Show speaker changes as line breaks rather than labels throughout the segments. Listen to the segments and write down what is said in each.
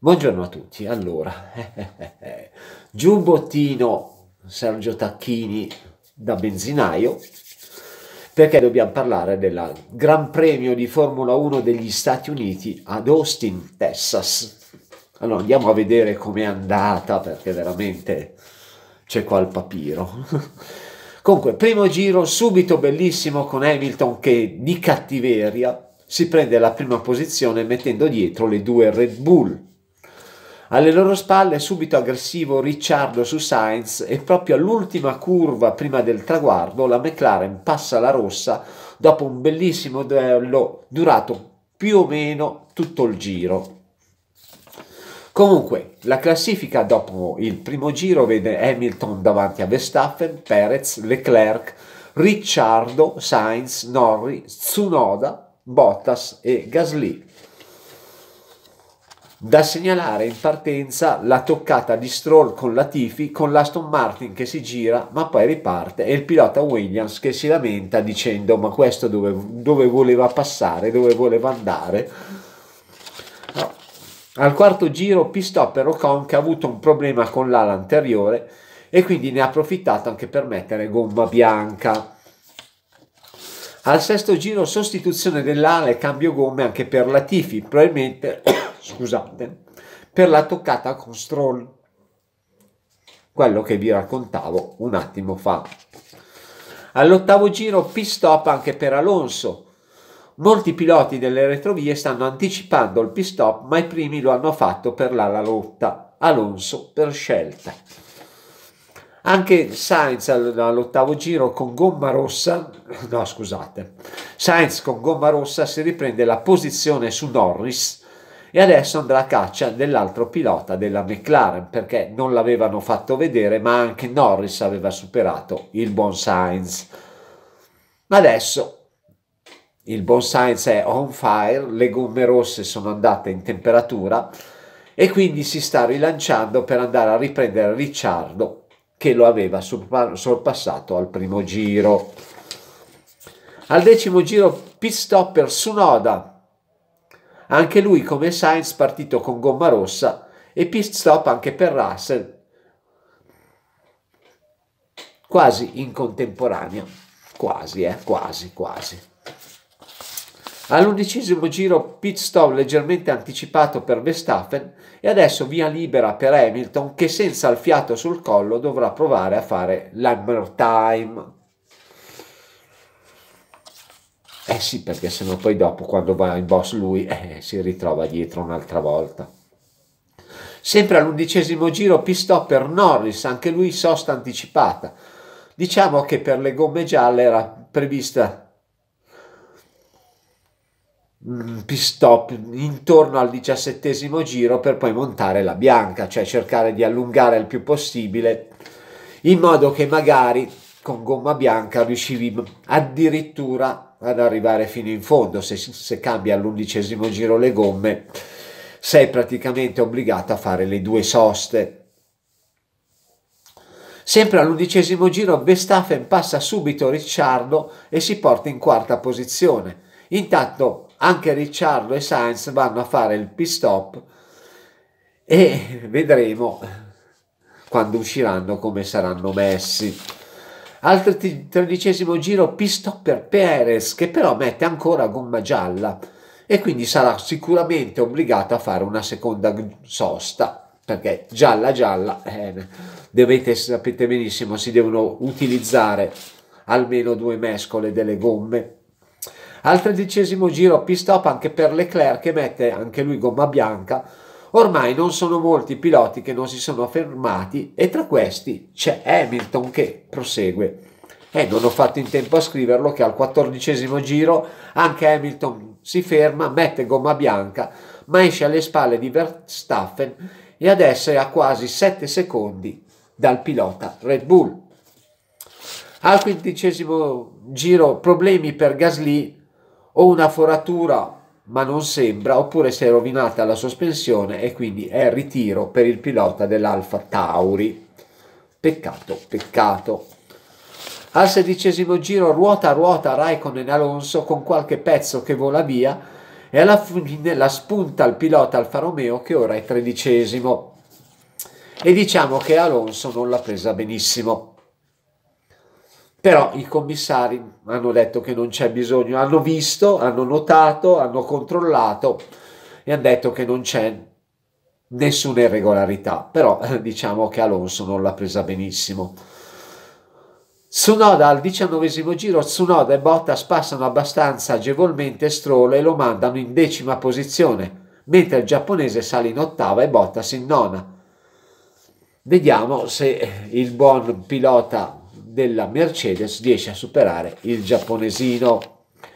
Buongiorno a tutti, allora, giubbottino Sergio Tacchini da benzinaio, perché dobbiamo parlare del Gran Premio di Formula 1 degli Stati Uniti ad Austin, Texas. Allora andiamo a vedere com'è andata, perché veramente c'è qua il papiro. Comunque, primo giro subito bellissimo con Hamilton che di cattiveria si prende la prima posizione mettendo dietro le due Red Bull alle loro spalle subito aggressivo Ricciardo su Sainz e proprio all'ultima curva prima del traguardo la McLaren passa la rossa dopo un bellissimo duello durato più o meno tutto il giro. Comunque, la classifica dopo il primo giro vede Hamilton davanti a Verstappen, Perez, Leclerc, Ricciardo, Sainz, Norri, Tsunoda, Bottas e Gasly. Da segnalare in partenza la toccata di Stroll con Latifi, con l'Aston Martin che si gira ma poi riparte e il pilota Williams che si lamenta dicendo ma questo dove, dove voleva passare, dove voleva andare. No. Al quarto giro Pistopper Ocon che ha avuto un problema con l'ala anteriore e quindi ne ha approfittato anche per mettere gomma bianca. Al sesto giro sostituzione dell'ala e cambio gomme anche per Latifi, probabilmente, scusate, per la toccata con Stroll. Quello che vi raccontavo un attimo fa. All'ottavo giro pit stop anche per Alonso. Molti piloti delle retrovie stanno anticipando il pit stop, ma i primi lo hanno fatto per l'ala rotta. Alonso per scelta. Anche Sainz all'ottavo giro con gomma rossa, no scusate, Sainz con gomma rossa si riprende la posizione su Norris e adesso andrà a caccia dell'altro pilota della McLaren perché non l'avevano fatto vedere ma anche Norris aveva superato il buon Sainz. Adesso il buon Sainz è on fire, le gomme rosse sono andate in temperatura e quindi si sta rilanciando per andare a riprendere Ricciardo che lo aveva sorpassato al primo giro. Al decimo giro pit stop per Sunoda, anche lui come Sainz partito con gomma rossa e pit stop anche per Russell, quasi in contemporanea, quasi eh, quasi quasi. All'undicesimo giro pit stop leggermente anticipato per Verstappen e adesso via libera per Hamilton che senza il fiato sul collo dovrà provare a fare l'hammer time. Eh sì, perché sennò poi dopo quando va in boss lui eh, si ritrova dietro un'altra volta. Sempre all'undicesimo giro pit stop per Norris, anche lui sosta anticipata. Diciamo che per le gomme gialle era prevista Mm, pistop intorno al diciassettesimo giro per poi montare la bianca, cioè cercare di allungare il più possibile in modo che magari con gomma bianca riuscivi addirittura ad arrivare fino in fondo. Se, se cambi all'undicesimo giro le gomme, sei praticamente obbligato a fare le due soste. Sempre all'undicesimo giro Verstappen passa subito Ricciardo e si porta in quarta posizione. Intanto anche Ricciardo e Sainz vanno a fare il pit stop e vedremo quando usciranno come saranno messi. Al tredicesimo giro pit stop per Perez che però mette ancora gomma gialla e quindi sarà sicuramente obbligato a fare una seconda sosta perché gialla gialla eh, dovete sapete benissimo si devono utilizzare almeno due mescole delle gomme al tredicesimo giro pit stop anche per Leclerc che mette anche lui gomma bianca. Ormai non sono molti i piloti che non si sono fermati e tra questi c'è Hamilton che prosegue. E eh, non ho fatto in tempo a scriverlo che al quattordicesimo giro anche Hamilton si ferma, mette gomma bianca, ma esce alle spalle di Verstappen e adesso è a quasi 7 secondi dal pilota Red Bull. Al quindicesimo giro problemi per Gasly o una foratura ma non sembra, oppure si è rovinata la sospensione e quindi è ritiro per il pilota dell'Alfa Tauri. Peccato, peccato. Al sedicesimo giro ruota ruota Raikkonen Alonso con qualche pezzo che vola via e alla fine la spunta il pilota Alfa Romeo che ora è tredicesimo. E diciamo che Alonso non l'ha presa benissimo. Però i commissari hanno detto che non c'è bisogno, hanno visto, hanno notato, hanno controllato e hanno detto che non c'è nessuna irregolarità. Però eh, diciamo che Alonso non l'ha presa benissimo. Tsunoda al diciannovesimo giro, Tsunoda e Bottas passano abbastanza agevolmente Stroll e lo mandano in decima posizione, mentre il giapponese sale in ottava e Bottas in nona. Vediamo se il buon pilota della Mercedes riesce a superare il giapponesino.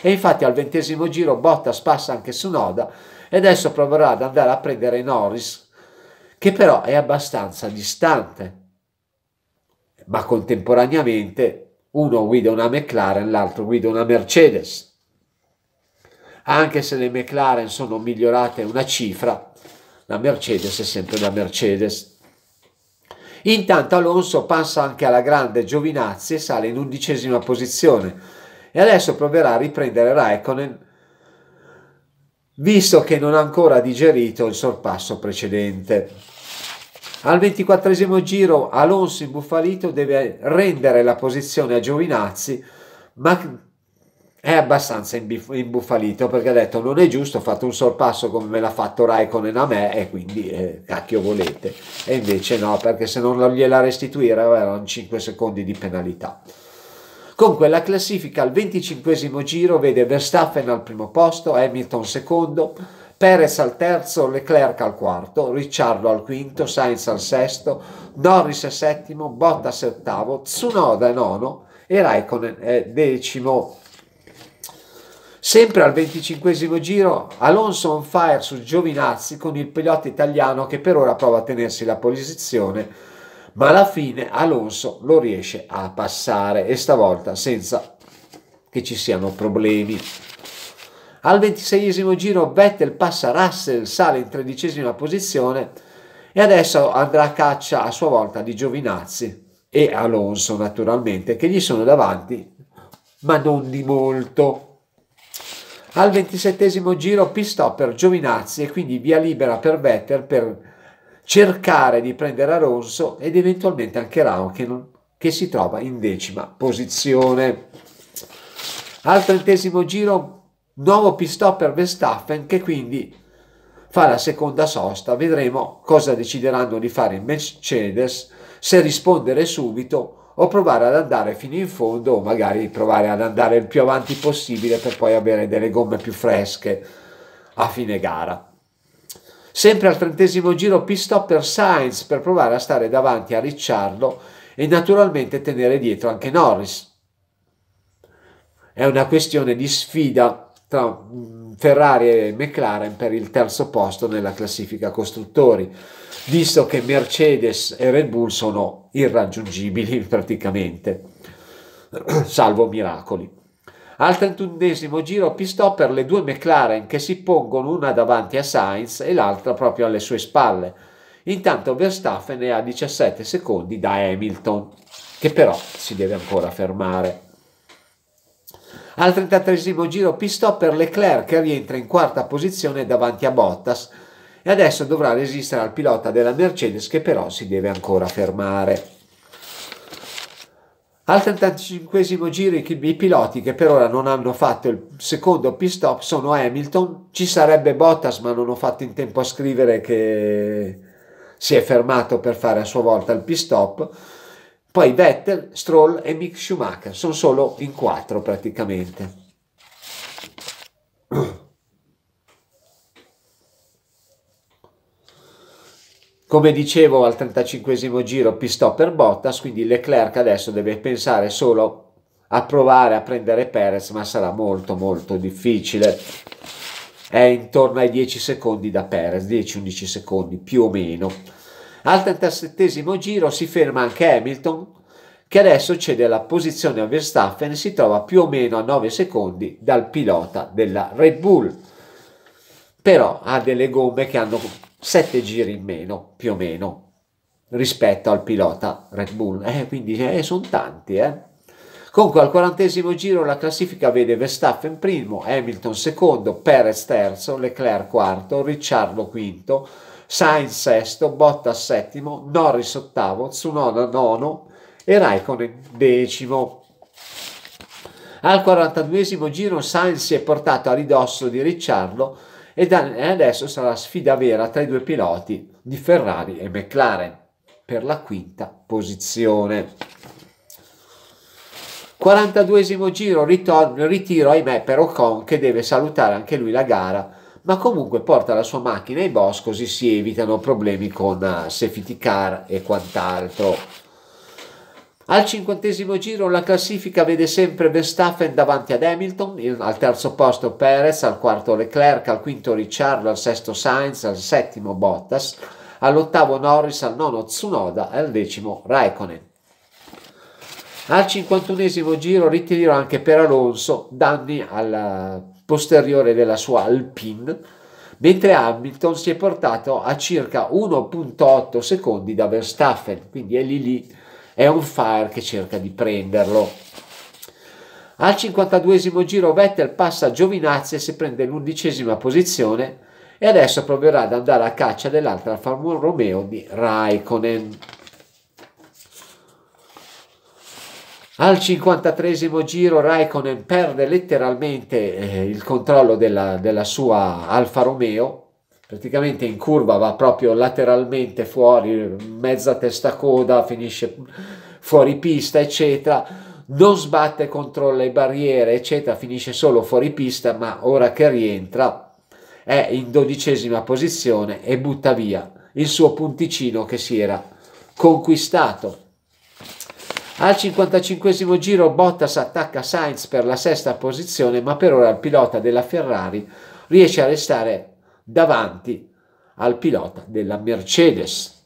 E infatti al ventesimo giro Bottas passa anche su Noda e adesso proverà ad andare a prendere Norris, che però è abbastanza distante. Ma contemporaneamente uno guida una McLaren, l'altro guida una Mercedes. Anche se le McLaren sono migliorate una cifra, la Mercedes è sempre la Mercedes. Intanto Alonso passa anche alla grande Giovinazzi e sale in undicesima posizione e adesso proverà a riprendere Raikkonen visto che non ha ancora digerito il sorpasso precedente. Al ventiquattresimo giro Alonso imbuffalito deve rendere la posizione a Giovinazzi ma è abbastanza imbuffalito perché ha detto non è giusto, ho fatto un sorpasso come me l'ha fatto Raikkonen a me e quindi eh, cacchio volete. E invece no, perché se non gliela restituire avevano 5 secondi di penalità. Comunque la classifica al 25 giro vede Verstappen al primo posto, Hamilton secondo, Perez al terzo, Leclerc al quarto, Ricciardo al quinto, Sainz al sesto, Norris è settimo, Bottas è ottavo, Tsunoda è nono e Raikkonen decimo. Sempre al venticinquesimo giro, Alonso on fire su Giovinazzi con il pilota italiano che per ora prova a tenersi la posizione, ma alla fine Alonso lo riesce a passare e stavolta senza che ci siano problemi. Al ventiseiesimo giro Vettel passa Russell, sale in tredicesima posizione e adesso andrà a caccia a sua volta di Giovinazzi e Alonso naturalmente che gli sono davanti ma non di molto. Al ventisettesimo giro pistò per Giovinazzi e quindi via libera per Vetter per cercare di prendere Alonso ed eventualmente anche Rao che, non, che si trova in decima posizione. Al trentesimo giro nuovo pistop per Verstappen che quindi fa la seconda sosta. Vedremo cosa decideranno di fare in Mercedes, se rispondere subito o provare ad andare fino in fondo o magari provare ad andare il più avanti possibile per poi avere delle gomme più fresche a fine gara. Sempre al trentesimo giro pit per Sainz per provare a stare davanti a Ricciardo e naturalmente tenere dietro anche Norris. È una questione di sfida tra Ferrari e McLaren per il terzo posto nella classifica costruttori, visto che Mercedes e Red Bull sono irraggiungibili praticamente, salvo miracoli. Al 31 giro pistò per le due McLaren che si pongono una davanti a Sainz e l'altra proprio alle sue spalle. Intanto Verstappen è a 17 secondi da Hamilton, che però si deve ancora fermare. Al 33 giro pistò per Leclerc che rientra in quarta posizione davanti a Bottas e adesso dovrà resistere al pilota della Mercedes che però si deve ancora fermare. Al 35 giro i piloti che per ora non hanno fatto il secondo pit stop sono Hamilton, ci sarebbe Bottas ma non ho fatto in tempo a scrivere che si è fermato per fare a sua volta il pit stop poi Vettel, Stroll e Mick Schumacher, sono solo in quattro praticamente. Come dicevo al 35 giro pistò per Bottas, quindi Leclerc adesso deve pensare solo a provare a prendere Perez, ma sarà molto molto difficile. È intorno ai 10 secondi da Perez, 10-11 secondi più o meno. Al 37 giro si ferma anche Hamilton, che adesso cede la posizione a Verstappen e si trova più o meno a 9 secondi dal pilota della Red Bull. Però ha delle gomme che hanno 7 giri in meno, più o meno, rispetto al pilota Red Bull. Eh, quindi eh, sono tanti. Eh. Comunque al quarantesimo giro la classifica vede Verstappen primo, Hamilton secondo, Perez terzo, Leclerc quarto, Ricciardo quinto, Sainz sesto, Bottas settimo, Norris ottavo, Tsunoda nono e Raikkonen decimo. Al 42 esimo giro Sainz si è portato a ridosso di Ricciardo e adesso sarà sfida vera tra i due piloti di Ferrari e McLaren per la quinta posizione. 42 esimo giro ritorno, ritiro ahimè per Ocon che deve salutare anche lui la gara ma comunque porta la sua macchina ai boss così si evitano problemi con eh, safety car e quant'altro. Al cinquantesimo giro la classifica vede sempre Verstappen davanti ad Hamilton, al terzo posto Perez, al quarto Leclerc, al quinto Ricciardo, al sesto Sainz, al settimo Bottas, all'ottavo Norris, al nono Tsunoda e al decimo Raikkonen. Al 51 giro ritiro anche per Alonso danni al posteriore della sua Alpine, mentre Hamilton si è portato a circa 1.8 secondi da Verstappen, quindi è lì lì, è un fire che cerca di prenderlo. Al 52 giro Vettel passa a Giovinazzi e si prende l'undicesima posizione e adesso proverà ad andare a caccia dell'altra Formula Romeo di Raikkonen. Al 53 giro Raikkonen perde letteralmente eh, il controllo della, della, sua Alfa Romeo, praticamente in curva va proprio lateralmente fuori, mezza testa coda, finisce fuori pista, eccetera. Non sbatte contro le barriere, eccetera, finisce solo fuori pista, ma ora che rientra è in dodicesima posizione e butta via il suo punticino che si era conquistato. Al 55 giro Bottas attacca Sainz per la sesta posizione, ma per ora il pilota della Ferrari riesce a restare davanti al pilota della Mercedes.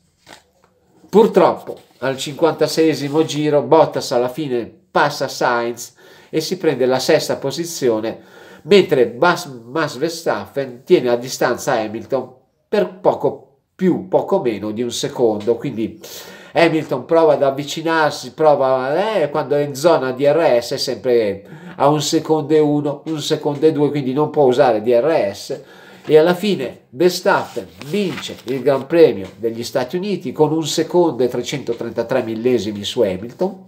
Purtroppo al 56 giro Bottas alla fine passa Sainz e si prende la sesta posizione, mentre Bas, Mas Verstappen tiene a distanza Hamilton per poco più, poco meno di un secondo, quindi Hamilton prova ad avvicinarsi, prova eh, quando è in zona DRS è sempre a un secondo e uno, un secondo e due, quindi non può usare DRS. E alla fine Verstappen vince il Gran Premio degli Stati Uniti con un secondo e 333 millesimi su Hamilton.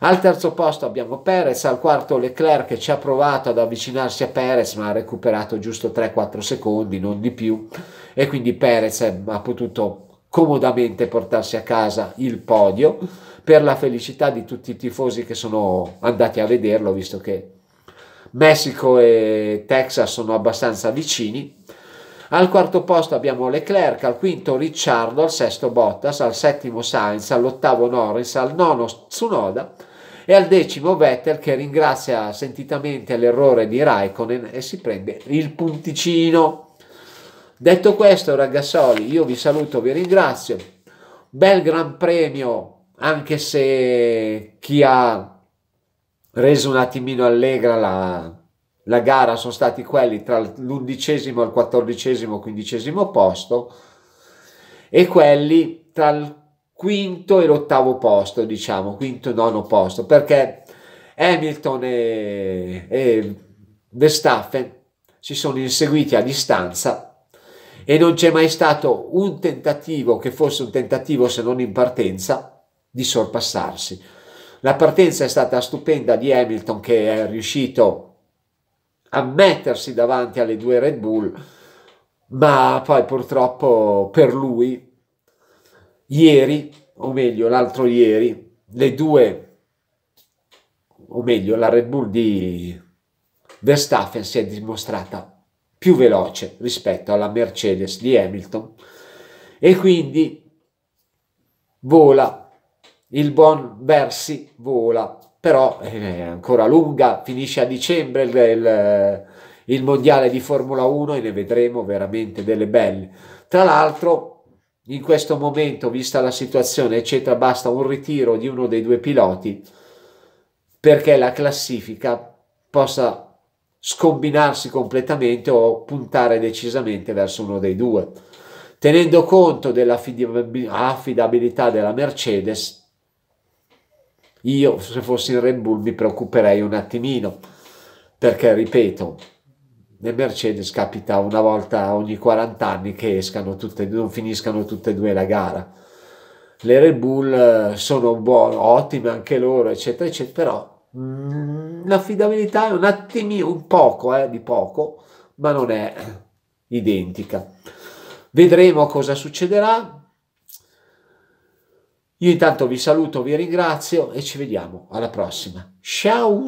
Al terzo posto abbiamo Perez, al quarto Leclerc che ci ha provato ad avvicinarsi a Perez ma ha recuperato giusto 3-4 secondi, non di più, e quindi Perez eh, ha potuto comodamente portarsi a casa il podio per la felicità di tutti i tifosi che sono andati a vederlo, visto che Messico e Texas sono abbastanza vicini. Al quarto posto abbiamo Leclerc, al quinto Ricciardo, al sesto Bottas, al settimo Sainz, all'ottavo Norris, al nono Tsunoda e al decimo Vettel che ringrazia sentitamente l'errore di Raikkonen e si prende il punticino. Detto questo, ragazzi, io vi saluto, vi ringrazio. Bel gran premio, anche se chi ha reso un attimino allegra la, la gara sono stati quelli tra l'undicesimo il quattordicesimo, quindicesimo posto e quelli tra il quinto e l'ottavo posto, diciamo, quinto e nono posto, perché Hamilton e, e Verstappen si sono inseguiti a distanza e non c'è mai stato un tentativo che fosse un tentativo se non in partenza di sorpassarsi. La partenza è stata stupenda di Hamilton che è riuscito a mettersi davanti alle due Red Bull, ma poi purtroppo per lui ieri, o meglio l'altro ieri, le due, o meglio la Red Bull di Verstappen si è dimostrata più veloce rispetto alla Mercedes di Hamilton e quindi vola il buon Versi vola però eh, è ancora lunga finisce a dicembre il, il, il mondiale di Formula 1 e ne vedremo veramente delle belle tra l'altro in questo momento, vista la situazione, eccetera, basta un ritiro di uno dei due piloti perché la classifica possa scombinarsi completamente o puntare decisamente verso uno dei due. Tenendo conto dell'affidabilità della Mercedes, io se fossi in Red Bull mi preoccuperei un attimino, perché ripeto, le Mercedes capita una volta ogni 40 anni che escano tutte, non finiscano tutte e due la gara. Le Red Bull eh, sono buone, ottime anche loro, eccetera, eccetera, però Mm, l'affidabilità è un attimino, un poco, eh, di poco, ma non è identica. Vedremo cosa succederà. Io intanto vi saluto, vi ringrazio e ci vediamo alla prossima. Ciao!